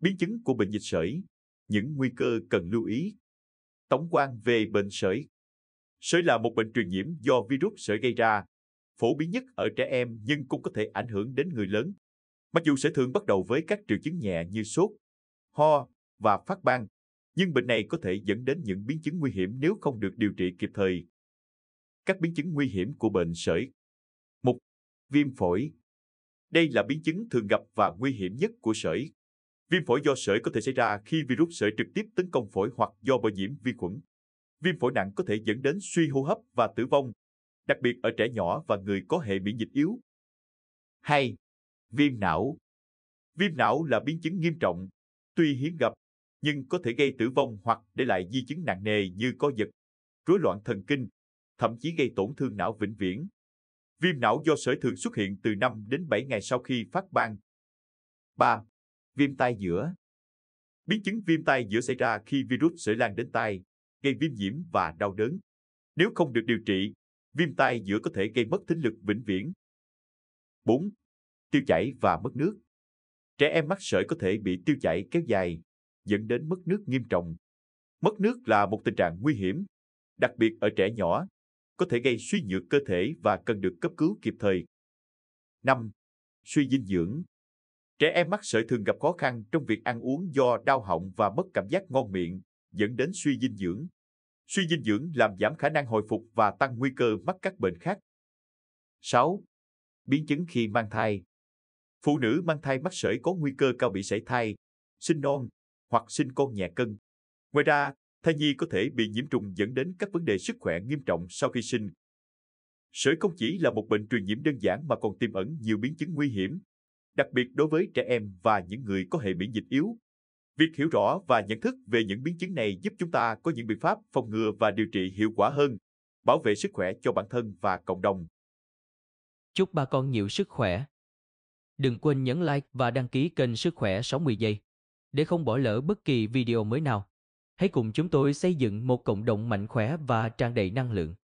biến chứng của bệnh dịch sởi, những nguy cơ cần lưu ý. Tổng quan về bệnh sởi. Sởi là một bệnh truyền nhiễm do virus sởi gây ra, phổ biến nhất ở trẻ em nhưng cũng có thể ảnh hưởng đến người lớn. Mặc dù sởi thường bắt đầu với các triệu chứng nhẹ như sốt, ho và phát ban, nhưng bệnh này có thể dẫn đến những biến chứng nguy hiểm nếu không được điều trị kịp thời. Các biến chứng nguy hiểm của bệnh sởi. 1. Viêm phổi. Đây là biến chứng thường gặp và nguy hiểm nhất của sởi. Viêm phổi do sởi có thể xảy ra khi virus sởi trực tiếp tấn công phổi hoặc do bội nhiễm vi khuẩn. Viêm phổi nặng có thể dẫn đến suy hô hấp và tử vong, đặc biệt ở trẻ nhỏ và người có hệ miễn dịch yếu. 2. Viêm não Viêm não là biến chứng nghiêm trọng, tuy hiếm gặp, nhưng có thể gây tử vong hoặc để lại di chứng nặng nề như co giật, rối loạn thần kinh, thậm chí gây tổn thương não vĩnh viễn. Viêm não do sởi thường xuất hiện từ 5 đến 7 ngày sau khi phát ban. 3 viêm tai giữa. Biến chứng viêm tai giữa xảy ra khi virus sởi lan đến tai, gây viêm nhiễm và đau đớn. Nếu không được điều trị, viêm tai giữa có thể gây mất thính lực vĩnh viễn. 4. Tiêu chảy và mất nước. Trẻ em mắc sởi có thể bị tiêu chảy kéo dài, dẫn đến mất nước nghiêm trọng. Mất nước là một tình trạng nguy hiểm, đặc biệt ở trẻ nhỏ, có thể gây suy nhược cơ thể và cần được cấp cứu kịp thời. 5. Suy dinh dưỡng Trẻ em mắc sởi thường gặp khó khăn trong việc ăn uống do đau họng và mất cảm giác ngon miệng, dẫn đến suy dinh dưỡng. Suy dinh dưỡng làm giảm khả năng hồi phục và tăng nguy cơ mắc các bệnh khác. 6. Biến chứng khi mang thai. Phụ nữ mang thai mắc sởi có nguy cơ cao bị sảy thai, sinh non hoặc sinh con nhẹ cân. Ngoài ra, thai nhi có thể bị nhiễm trùng dẫn đến các vấn đề sức khỏe nghiêm trọng sau khi sinh. Sởi không chỉ là một bệnh truyền nhiễm đơn giản mà còn tiềm ẩn nhiều biến chứng nguy hiểm đặc biệt đối với trẻ em và những người có hệ miễn dịch yếu. Việc hiểu rõ và nhận thức về những biến chứng này giúp chúng ta có những biện pháp phòng ngừa và điều trị hiệu quả hơn, bảo vệ sức khỏe cho bản thân và cộng đồng. Chúc bà con nhiều sức khỏe. Đừng quên nhấn like và đăng ký kênh Sức khỏe 60 giây để không bỏ lỡ bất kỳ video mới nào. Hãy cùng chúng tôi xây dựng một cộng đồng mạnh khỏe và tràn đầy năng lượng.